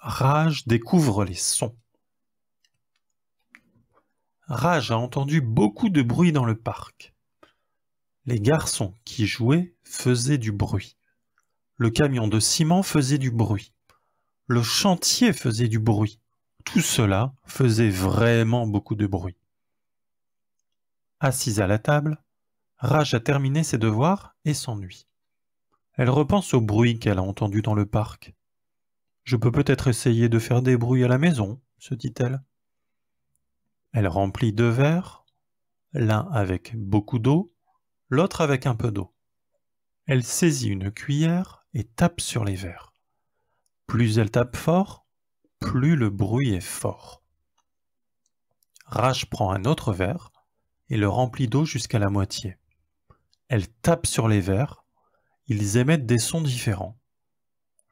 Rage découvre les sons. Rage a entendu beaucoup de bruit dans le parc. Les garçons qui jouaient faisaient du bruit. Le camion de ciment faisait du bruit. Le chantier faisait du bruit. Tout cela faisait vraiment beaucoup de bruit. Assise à la table, Rage a terminé ses devoirs et s'ennuie. Elle repense au bruit qu'elle a entendu dans le parc. Je peux peut-être essayer de faire des bruits à la maison, se dit-elle. Elle remplit deux verres, l'un avec beaucoup d'eau, l'autre avec un peu d'eau. Elle saisit une cuillère et tape sur les verres. Plus elle tape fort, plus le bruit est fort. Rache prend un autre verre et le remplit d'eau jusqu'à la moitié. Elle tape sur les verres, ils émettent des sons différents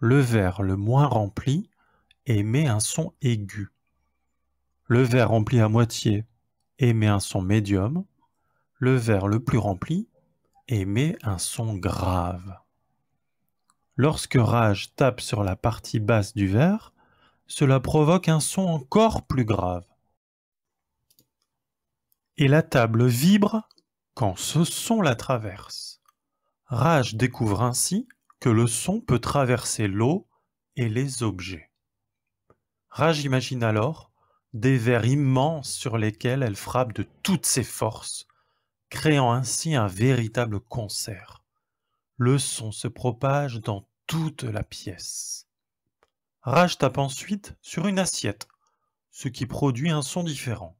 le verre le moins rempli émet un son aigu. Le verre rempli à moitié émet un son médium. Le verre le plus rempli émet un son grave. Lorsque Rage tape sur la partie basse du verre, cela provoque un son encore plus grave. Et la table vibre quand ce son la traverse. Rage découvre ainsi que le son peut traverser l'eau et les objets. Raj imagine alors des vers immenses sur lesquels elle frappe de toutes ses forces, créant ainsi un véritable concert. Le son se propage dans toute la pièce. Raj tape ensuite sur une assiette, ce qui produit un son différent.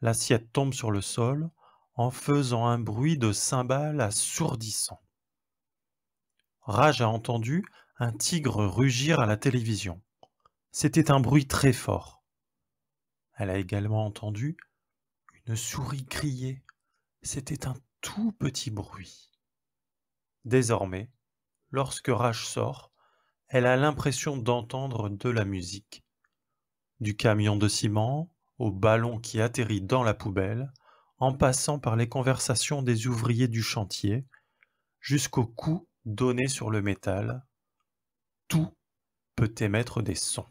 L'assiette tombe sur le sol en faisant un bruit de cymbales assourdissant. Rage a entendu un tigre rugir à la télévision. C'était un bruit très fort. Elle a également entendu une souris crier. C'était un tout petit bruit. Désormais, lorsque Rage sort, elle a l'impression d'entendre de la musique. Du camion de ciment au ballon qui atterrit dans la poubelle, en passant par les conversations des ouvriers du chantier, jusqu'au coup donné sur le métal, tout peut émettre des sons.